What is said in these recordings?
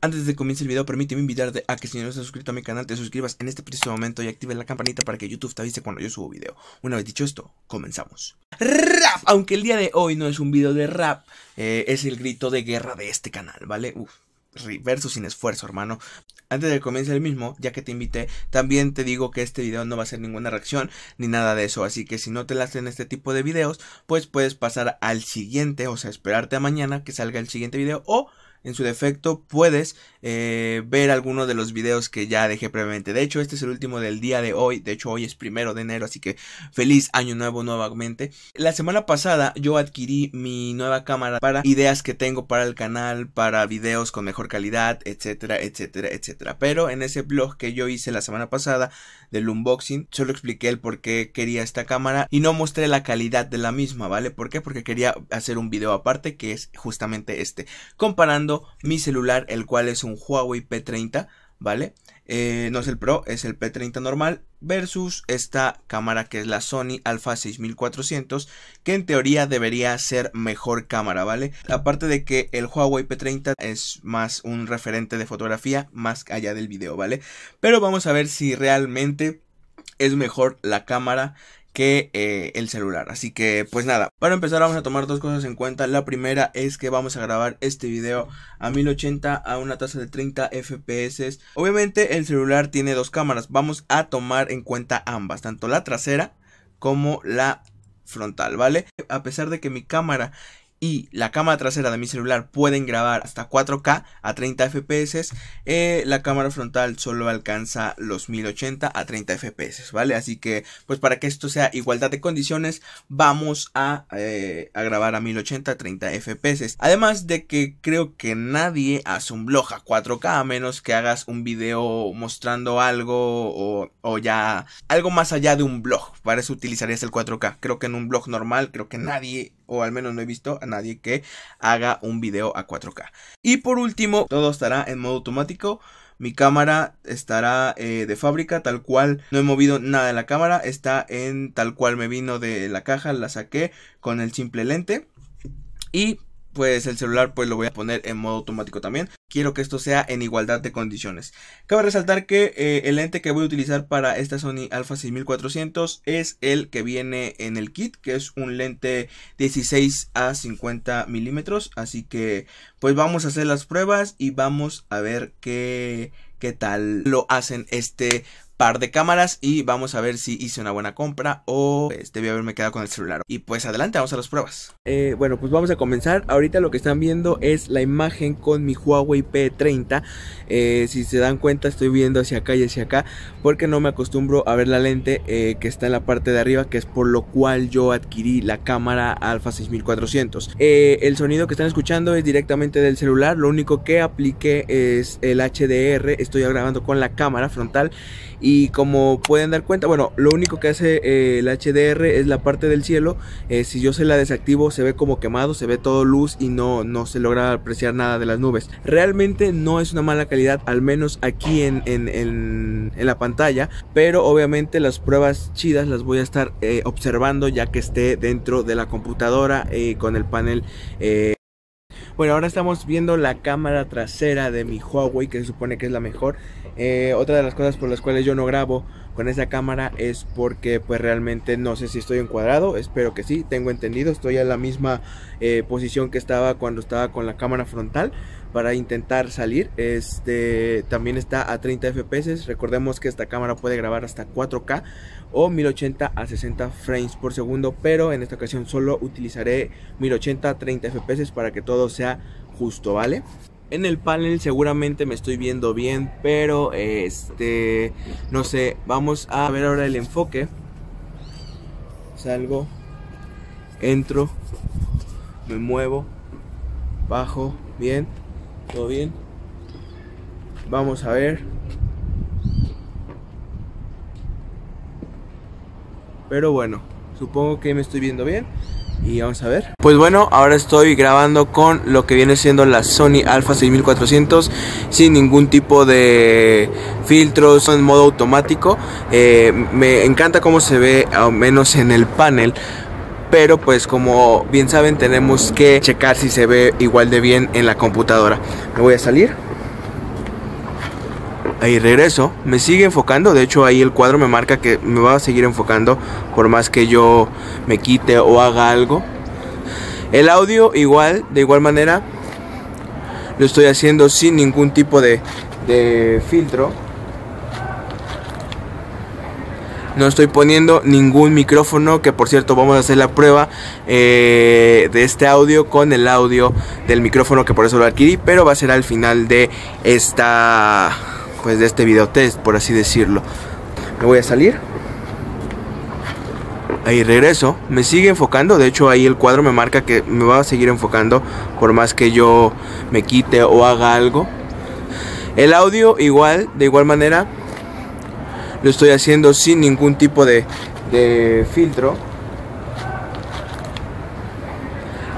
Antes de que comience el video, permíteme invitarte a que si no estás suscrito a mi canal, te suscribas en este preciso momento y actives la campanita para que YouTube te avise cuando yo subo video. Una vez dicho esto, comenzamos. ¡Rap! Aunque el día de hoy no es un video de rap, eh, es el grito de guerra de este canal, ¿vale? Uf Reverso sin esfuerzo, hermano. Antes de que comience el mismo, ya que te invité, también te digo que este video no va a ser ninguna reacción ni nada de eso. Así que si no te hacen este tipo de videos, pues puedes pasar al siguiente, o sea, esperarte a mañana que salga el siguiente video o en su defecto, puedes eh, ver alguno de los videos que ya dejé previamente. De hecho, este es el último del día de hoy. De hecho, hoy es primero de enero, así que feliz año nuevo nuevamente. La semana pasada yo adquirí mi nueva cámara para ideas que tengo para el canal, para videos con mejor calidad, etcétera, etcétera, etcétera. Pero en ese blog que yo hice la semana pasada del unboxing, solo expliqué el por qué quería esta cámara y no mostré la calidad de la misma, ¿vale? ¿Por qué? Porque quería hacer un video aparte que es justamente este, comparando mi celular, el cual es un Huawei P30, ¿vale? Eh, no es el Pro, es el P30 normal versus esta cámara que es la Sony Alpha 6400 que en teoría debería ser mejor cámara, ¿vale? Aparte de que el Huawei P30 es más un referente de fotografía más allá del video, ¿vale? Pero vamos a ver si realmente es mejor la cámara que eh, el celular. Así que pues nada, para empezar vamos a tomar dos cosas en cuenta. La primera es que vamos a grabar este video a 1080 a una tasa de 30 fps. Obviamente el celular tiene dos cámaras, vamos a tomar en cuenta ambas, tanto la trasera como la frontal, ¿vale? A pesar de que mi cámara y la cámara trasera de mi celular pueden grabar hasta 4K a 30 FPS, eh, la cámara frontal solo alcanza los 1080 a 30 FPS, ¿vale? Así que, pues para que esto sea igualdad de condiciones, vamos a, eh, grabar a 1080 a 30 FPS. Además de que creo que nadie hace un blog a 4K a menos que hagas un video mostrando algo o, o ya algo más allá de un blog. Para eso utilizarías el 4K. Creo que en un blog normal, creo que nadie o al menos no he visto a nadie que haga un video a 4K. Y por último, todo estará en modo automático. Mi cámara estará eh, de fábrica, tal cual. No he movido nada de la cámara. Está en tal cual me vino de la caja. La saqué con el simple lente. Y pues el celular pues lo voy a poner en modo automático también. Quiero que esto sea en igualdad de condiciones. Cabe resaltar que eh, el lente que voy a utilizar para esta Sony Alpha 6400 es el que viene en el kit, que es un lente 16 a 50 milímetros. Así que pues vamos a hacer las pruebas y vamos a ver qué, qué tal lo hacen este par de cámaras y vamos a ver si hice una buena compra o pues, debí haberme quedado con el celular. Y pues adelante, vamos a las pruebas. Eh, bueno, pues vamos a comenzar. Ahorita lo que están viendo es la imagen con mi Huawei P30. Eh, si se dan cuenta, estoy viendo hacia acá y hacia acá porque no me acostumbro a ver la lente eh, que está en la parte de arriba, que es por lo cual yo adquirí la cámara Alpha 6400. el sonido que están escuchando es directamente del celular. Lo único que apliqué es el HDR. Estoy grabando con la cámara frontal y y como pueden dar cuenta, bueno, lo único que hace eh, el HDR es la parte del cielo. Eh, si yo se la desactivo, se ve como quemado, se ve todo luz y no, no se logra apreciar nada de las nubes. Realmente no es una mala calidad, al menos aquí en, la pantalla. Pero obviamente las pruebas chidas las voy a estar eh, observando ya que esté dentro de la computadora con el panel. Bueno, ahora estamos viendo la cámara trasera de mi Huawei, que se supone que es la mejor. Eh, otra de las cosas por las cuales yo no grabo con esa cámara es porque pues realmente no sé si estoy encuadrado, espero que sí, tengo entendido, estoy en la misma eh, posición que estaba cuando estaba con la cámara frontal, para intentar salir. Este también está a 30 FPS. Recordemos que esta cámara puede grabar hasta 4K o 1080 a 60 frames por segundo, pero en esta ocasión solo utilizaré 1080 a 30 FPS para que todo sea justo, ¿vale? En el panel seguramente me estoy viendo bien, pero este no sé, vamos a ver ahora el enfoque. Salgo, entro, me muevo, bajo, bien. ¿Todo bien? Vamos a ver. Pero bueno, supongo que me estoy viendo bien. Y vamos a ver. Pues bueno, ahora estoy grabando con lo que viene siendo la Sony Alpha 6400 sin ningún tipo de filtros, en modo automático. Eh, me encanta cómo se ve, al menos en el panel pero pues como bien saben tenemos que checar si se ve igual de bien en la computadora. Me voy a salir. Ahí regreso, me sigue enfocando, de hecho ahí el cuadro me marca que me va a seguir enfocando por más que yo me quite o haga algo. El audio igual, de igual manera, lo estoy haciendo sin ningún tipo de, filtro. no estoy poniendo ningún micrófono, que por cierto vamos a hacer la prueba eh, de este audio con el audio del micrófono que por eso lo adquirí, pero va a ser al final de esta, pues de este video test, por así decirlo. Me voy a salir. Ahí regreso, me sigue enfocando, de hecho ahí el cuadro me marca que me va a seguir enfocando por más que yo me quite o haga algo. El audio igual, de igual manera, lo estoy haciendo sin ningún tipo de, filtro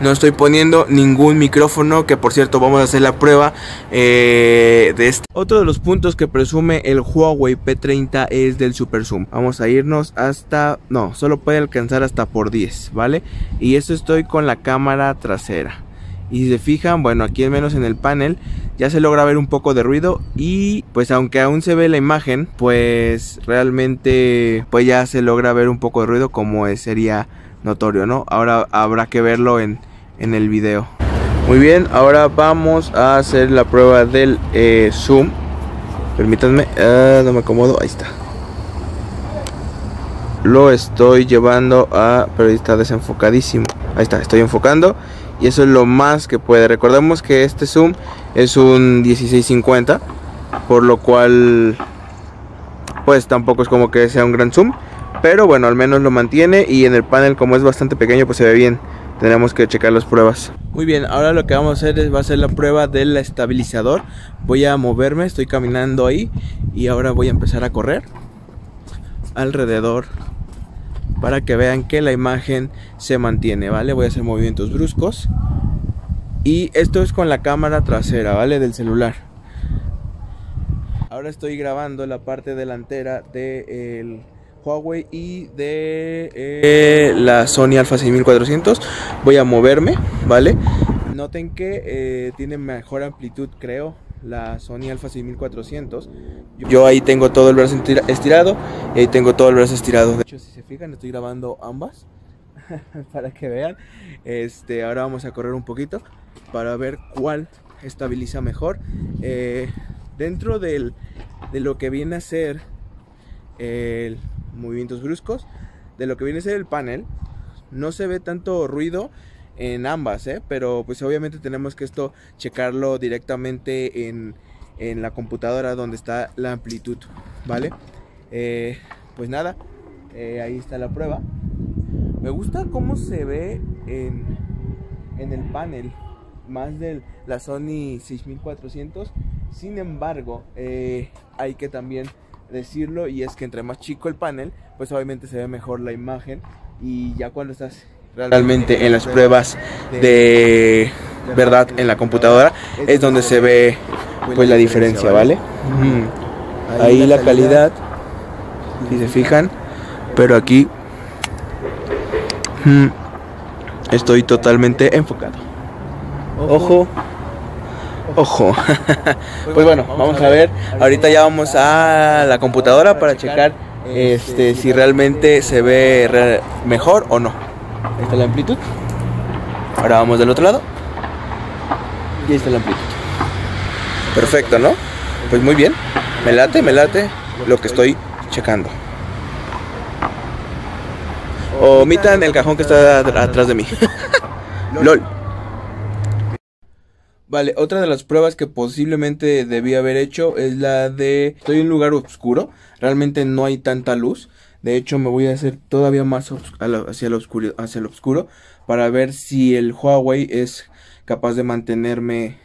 no estoy poniendo ningún micrófono que por cierto vamos a hacer la prueba eh, de este otro de los puntos que presume el Huawei P30 es del super zoom vamos a irnos hasta no solo puede alcanzar hasta por 10 vale y eso estoy con la cámara trasera y si se fijan, bueno, aquí al menos en el panel ya se logra ver un poco de ruido y pues aunque aún se ve la imagen, pues realmente pues ya se logra ver un poco de ruido como sería notorio, ¿no? Ahora habrá que verlo en, el video. Muy bien, ahora vamos a hacer la prueba del eh, zoom. Permítanme, ah, no me acomodo, ahí está. Lo estoy llevando a, pero está desenfocadísimo. Ahí está, estoy enfocando y eso es lo más que puede. Recordemos que este zoom es un 1650, por lo cual pues tampoco es como que sea un gran zoom, pero bueno, al menos lo mantiene y en el panel como es bastante pequeño pues se ve bien. Tenemos que checar las pruebas. Muy bien, ahora lo que vamos a hacer es va a ser la prueba del estabilizador. Voy a moverme, estoy caminando ahí y ahora voy a empezar a correr alrededor para que vean que la imagen se mantiene, ¿vale? Voy a hacer movimientos bruscos. Y esto es con la cámara trasera, ¿vale? Del celular. Ahora estoy grabando la parte delantera del de Huawei y de eh, la Sony Alpha 6400. Voy a moverme, ¿vale? Noten que eh, tiene mejor amplitud, creo, la Sony Alpha 6400. Yo ahí tengo todo el brazo estirado y ahí tengo todo el brazo estirado. De hecho, si se fijan, estoy grabando ambas para que vean. Este, ahora vamos a correr un poquito para ver cuál estabiliza mejor. Eh, dentro del, de lo que viene a ser el movimientos bruscos, de lo que viene a ser el panel, no se ve tanto ruido en ambas, ¿eh? Pero pues obviamente tenemos que esto checarlo directamente en, en la computadora donde está la amplitud, ¿vale? Eh, pues nada, eh, ahí está la prueba. Me gusta cómo se ve en, en el panel, más de la Sony 6400. Sin embargo, hay que también decirlo y es que entre más chico el panel, pues obviamente se ve mejor la imagen y ya cuando estás realmente en las pruebas de verdad en la computadora es donde se ve pues la diferencia, ¿vale? Ahí la calidad, si se fijan, pero aquí mm, estoy totalmente enfocado. Ojo, ojo. Pues, pues bueno, vamos a ver. Ahorita ya vamos a la computadora para checar este si realmente se ve mejor o no. Ahí está la amplitud. Ahora vamos del otro lado. Y ahí está la amplitud. Perfecto, ¿no? Pues muy bien. Me late, me late lo que estoy checando. Omitan el cajón que está atrás de mí. LOL. Vale, otra de las pruebas que posiblemente debí haber hecho es la de... Estoy en un lugar oscuro, realmente no hay tanta luz, de hecho, me voy a hacer todavía más hacia, el oscuro, hacia el oscuro para ver si el Huawei es capaz de mantenerme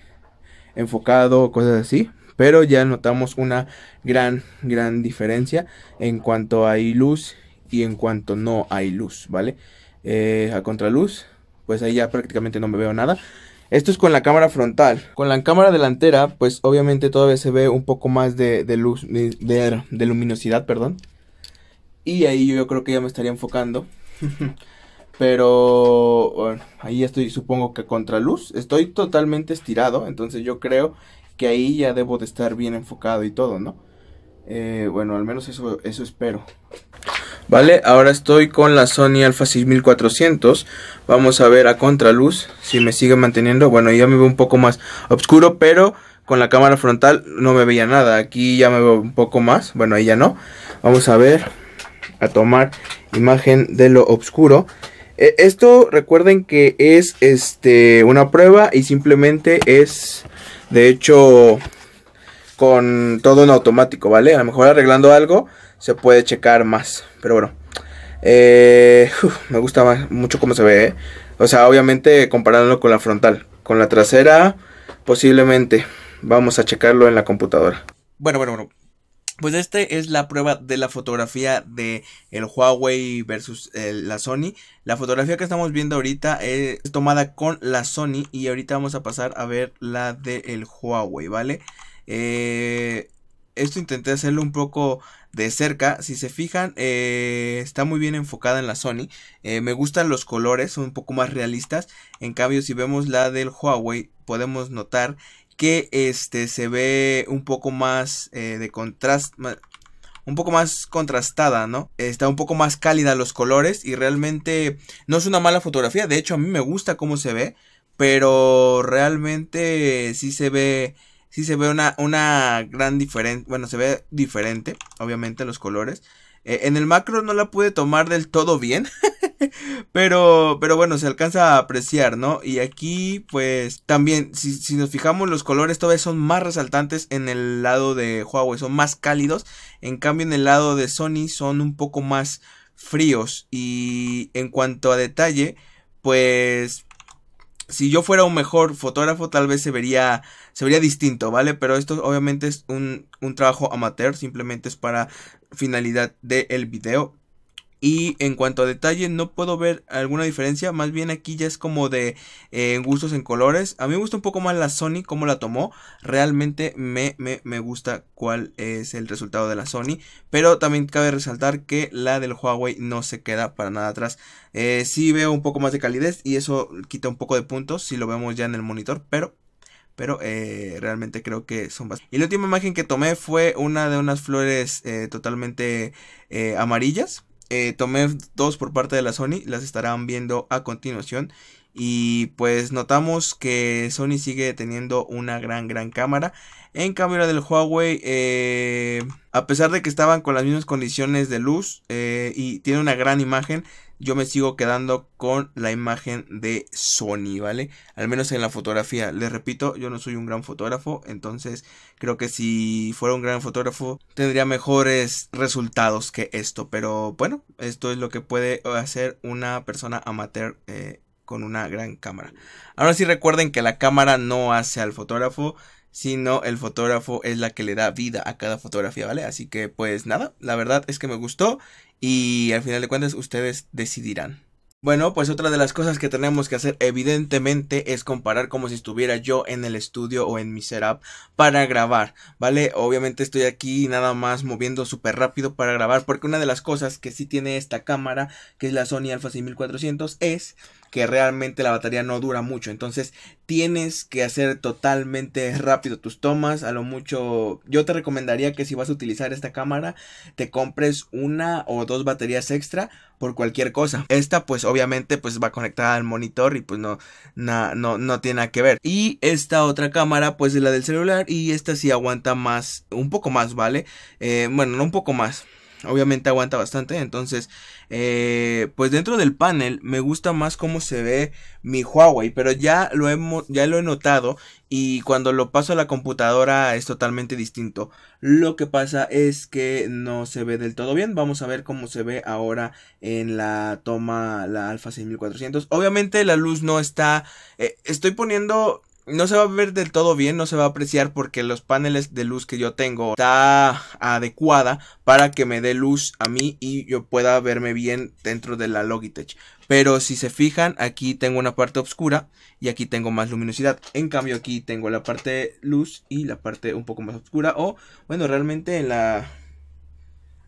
enfocado o cosas así. Pero ya notamos una gran, gran diferencia en cuanto hay luz y en cuanto no hay luz, ¿vale? Eh, a contraluz, pues ahí ya prácticamente no me veo nada. Esto es con la cámara frontal. Con la cámara delantera, pues obviamente todavía se ve un poco más de, luz, de, luminosidad, perdón. Y ahí yo creo que ya me estaría enfocando. Pero bueno, ahí estoy, supongo que contra luz. Estoy totalmente estirado, entonces yo creo que ahí ya debo de estar bien enfocado y todo, ¿no? Eh, bueno, al menos eso, eso espero. Vale, ahora estoy con la Sony Alpha 6400. Vamos a ver a contraluz si me sigue manteniendo. Bueno, ya me veo un poco más oscuro, pero con la cámara frontal no me veía nada. Aquí ya me veo un poco más. Bueno, ahí ya no. Vamos a ver a tomar imagen de lo oscuro. Eh, esto recuerden que es este, una prueba y simplemente es de hecho con todo en automático, ¿vale? A lo mejor arreglando algo se puede checar más, pero bueno. Eh, me gusta mucho cómo se ve, ¿eh? O sea, obviamente comparándolo con la frontal. Con la trasera, posiblemente. Vamos a checarlo en la computadora. Bueno, bueno, bueno. Pues esta es la prueba de la fotografía de el Huawei versus eh, la Sony. La fotografía que estamos viendo ahorita eh, es tomada con la Sony y ahorita vamos a pasar a ver la del Huawei, ¿vale? Eh, esto intenté hacerlo un poco de cerca. Si se fijan, está muy bien enfocada en la Sony. me gustan los colores, son un poco más realistas. En cambio, si vemos la del Huawei, podemos notar que este se ve un poco más eh, de contraste un poco más contrastada, ¿no? Está un poco más cálida los colores y realmente no es una mala fotografía, de hecho a mí me gusta cómo se ve, pero realmente sí se ve se ve una, una gran diferencia, bueno, se ve diferente, obviamente los colores, eh, en el macro no la pude tomar del todo bien. pero, pero bueno, se alcanza a apreciar, ¿no? Y aquí, pues, también, si, si nos fijamos, los colores todavía son más resaltantes en el lado de Huawei, son más cálidos. En cambio, en el lado de Sony son un poco más fríos. Y en cuanto a detalle, pues si yo fuera un mejor fotógrafo, tal vez se vería, se vería distinto, ¿vale? Pero esto obviamente es un, trabajo amateur, simplemente es para finalidad del el video. Y en cuanto a detalle, no puedo ver alguna diferencia. Más bien aquí ya es como de eh, gustos en colores. A mí me gusta un poco más la Sony, como la tomó. Realmente me, gusta cuál es el resultado de la Sony. Pero también cabe resaltar que la del Huawei no se queda para nada atrás. Eh, sí veo un poco más de calidez y eso quita un poco de puntos si lo vemos ya en el monitor. Pero pero eh, realmente creo que son bastante. Y la última imagen que tomé fue una de unas flores totalmente amarillas. Eh, tomé dos por parte de la Sony, las estarán viendo a continuación. Y pues notamos que Sony sigue teniendo una gran, gran cámara. En cambio la del Huawei, eh, a pesar de que estaban con las mismas condiciones de luz eh, y tiene una gran imagen, yo me sigo quedando con la imagen de Sony, ¿vale? Al menos en la fotografía. Les repito, yo no soy un gran fotógrafo, entonces creo que si fuera un gran fotógrafo tendría mejores resultados que esto. Pero bueno, esto es lo que puede hacer una persona amateur eh, con una gran cámara. Ahora sí recuerden que la cámara no hace al fotógrafo, sino el fotógrafo es la que le da vida a cada fotografía, ¿vale? Así que pues nada, la verdad es que me gustó y al final de cuentas ustedes decidirán. Bueno, pues otra de las cosas que tenemos que hacer evidentemente es comparar como si estuviera yo en el estudio o en mi setup para grabar, ¿vale? Obviamente estoy aquí nada más moviendo súper rápido para grabar porque una de las cosas que sí tiene esta cámara, que es la Sony Alpha 6400, es que realmente la batería no dura mucho. Entonces tienes que hacer totalmente rápido tus tomas. A lo mucho yo te recomendaría que si vas a utilizar esta cámara te compres una o dos baterías extra por cualquier cosa. Esta pues obviamente pues va conectada al monitor y pues no, no, no tiene nada que ver. Y esta otra cámara pues es la del celular y esta sí aguanta más, un poco más, ¿vale? Eh, bueno, no un poco más obviamente aguanta bastante. Entonces, eh, pues dentro del panel me gusta más cómo se ve mi Huawei, pero ya lo, he, ya lo he notado y cuando lo paso a la computadora es totalmente distinto. Lo que pasa es que no se ve del todo bien. Vamos a ver cómo se ve ahora en la toma la Alpha 6400. Obviamente la luz no está... Eh, estoy poniendo no se va a ver del todo bien, no se va a apreciar porque los paneles de luz que yo tengo está adecuada para que me dé luz a mí y yo pueda verme bien dentro de la Logitech. Pero si se fijan, aquí tengo una parte oscura y aquí tengo más luminosidad. En cambio aquí tengo la parte luz y la parte un poco más oscura o bueno, realmente en la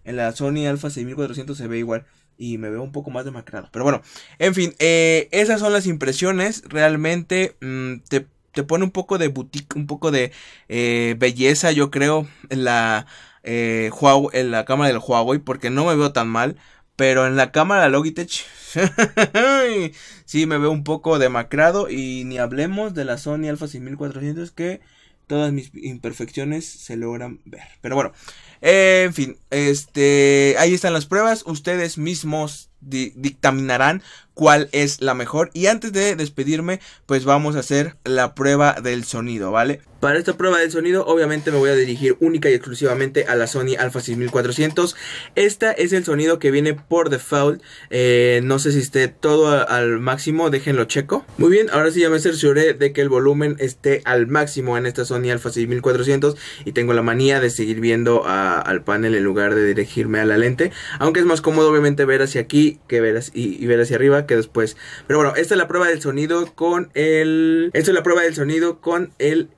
en la Sony Alpha 6400 se ve igual y me veo un poco más demacrado. Pero bueno, en fin, eh, esas son las impresiones. Realmente mm, te te pone un poco de boutique, un poco de eh, belleza, yo creo, en la, eh, en la cámara del Huawei, porque no me veo tan mal. Pero en la cámara Logitech, sí me veo un poco demacrado. Y ni hablemos de la Sony Alpha 6400, que todas mis imperfecciones se logran ver. Pero bueno, eh, en fin, este, ahí están las pruebas. Ustedes mismos dictaminarán cuál es la mejor. Y antes de despedirme, pues vamos a hacer la prueba del sonido, ¿vale? Para esta prueba del sonido, obviamente me voy a dirigir única y exclusivamente a la Sony Alpha 6400. Este es el sonido que viene por default. Eh, no sé si esté todo al máximo, déjenlo checo. Muy bien, ahora sí ya me cercioré de que el volumen esté al máximo en esta Sony Alpha 6400. Y tengo la manía de seguir viendo al panel en lugar de dirigirme a la lente. Aunque es más cómodo obviamente ver hacia aquí que ver, hacia, y, y ver hacia arriba que después. Pero bueno, esta es la prueba del sonido con el... Esta es la prueba del sonido con el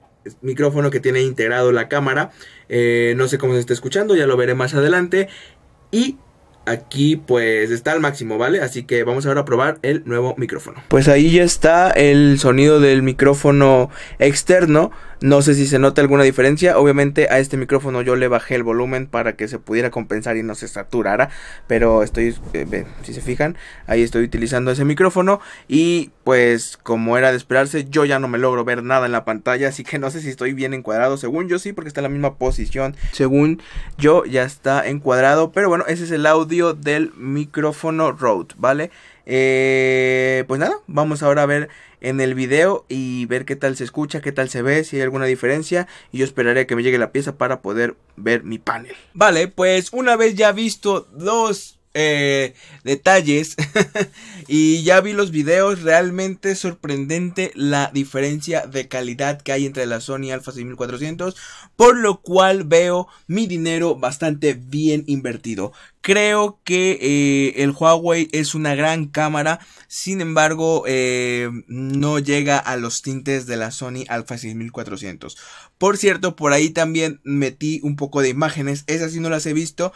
micrófono que tiene integrado la cámara. Eh, no sé cómo se está escuchando, ya lo veré más adelante. Y aquí pues está al máximo, ¿vale? Así que vamos ahora a probar el nuevo micrófono. Pues ahí ya está el sonido del micrófono externo. No sé si se nota alguna diferencia. Obviamente a este micrófono yo le bajé el volumen para que se pudiera compensar y no se saturara. Pero estoy, eh, si se fijan, ahí estoy utilizando ese micrófono. Y pues como era de esperarse, yo ya no me logro ver nada en la pantalla. Así que no sé si estoy bien encuadrado. Según yo sí, porque está en la misma posición. Según yo ya está encuadrado. Pero bueno, ese es el audio del micrófono Rode, ¿vale? Eh, pues nada, vamos ahora a ver en el video y ver qué tal se escucha, qué tal se ve, si hay alguna diferencia y yo esperaré a que me llegue la pieza para poder ver mi panel. Vale, pues una vez ya visto dos eh, detalles y ya vi los videos, realmente sorprendente la diferencia de calidad que hay entre la Sony Alpha 6400, por lo cual veo mi dinero bastante bien invertido. Creo que eh, el Huawei es una gran cámara, sin embargo eh, no llega a los tintes de la Sony Alpha 6400. Por cierto, por ahí también metí un poco de imágenes, esas sí no las he visto,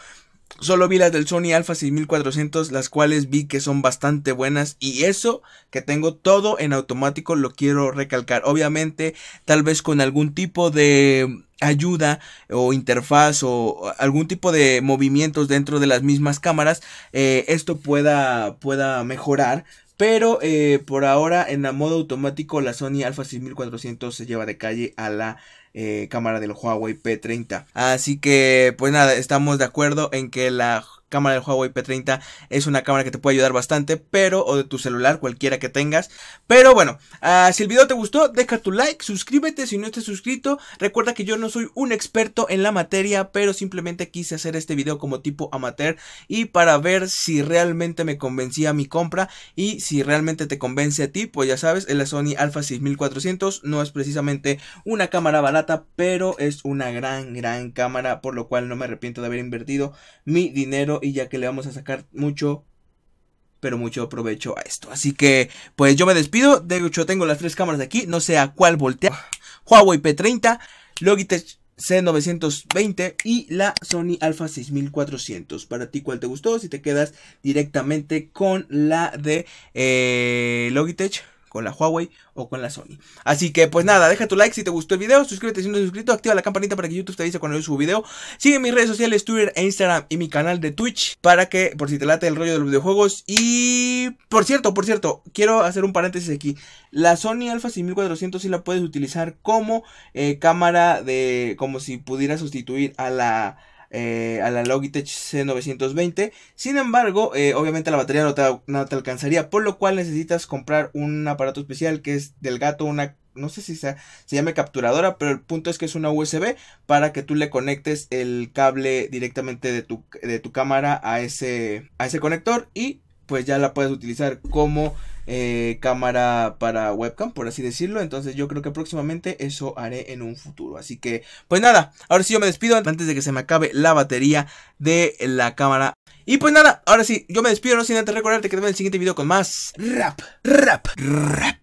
Solo vi las del Sony Alpha 6400, las cuales vi que son bastante buenas y eso que tengo todo en automático lo quiero recalcar. Obviamente, tal vez con algún tipo de ayuda o interfaz o algún tipo de movimientos dentro de las mismas cámaras, eh, esto pueda, pueda mejorar. Pero eh, por ahora en la modo automático la Sony Alpha 6400 se lleva de calle a la eh, cámara del Huawei P30. Así que pues nada, estamos de acuerdo en que la cámara del Huawei P30 es una cámara que te puede ayudar bastante, pero, o de tu celular, cualquiera que tengas. Pero bueno, ah, si el video te gustó, deja tu like, suscríbete si no estás suscrito. Recuerda que yo no soy un experto en la materia, pero simplemente quise hacer este video como tipo amateur y para ver si realmente me convencía mi compra y si realmente te convence a ti, pues ya sabes, el la Sony Alpha 6400, no es precisamente una cámara barata, pero es una gran, gran cámara, por lo cual no me arrepiento de haber invertido mi dinero y ya que le vamos a sacar mucho, pero mucho provecho a esto. Así que, pues yo me despido. De hecho, tengo las tres cámaras de aquí. No sé a cuál voltear. Huawei P30, Logitech C920 y la Sony Alpha 6400. Para ti, ¿cuál te gustó? Si te quedas directamente con la de eh, Logitech con la Huawei o con la Sony. Así que pues nada, deja tu like si te gustó el video, suscríbete si no estás suscrito, activa la campanita para que YouTube te avise cuando yo subo video. Sigue mis redes sociales, Twitter e Instagram y mi canal de Twitch para que por si te late el rollo de los videojuegos. Y por cierto, por cierto, quiero hacer un paréntesis aquí. La Sony Alpha 6400 sí la puedes utilizar como eh, cámara de... como si pudiera sustituir a la... Eh, a la Logitech C920. Sin embargo, eh, obviamente la batería no te, alcanzaría, por lo cual necesitas comprar un aparato especial que es del gato, una... No sé si se llame capturadora, pero el punto es que es una USB para que tú le conectes el cable directamente de tu, de tu cámara a ese, a ese conector y pues ya la puedes utilizar como eh, cámara para webcam, por así decirlo. Entonces yo creo que próximamente eso haré en un futuro. Así que, pues nada, ahora sí yo me despido antes de que se me acabe la batería de la cámara. Y pues nada, ahora sí, yo me despido, no sin antes recordarte que te veo en el siguiente video con más rap, rap, rap.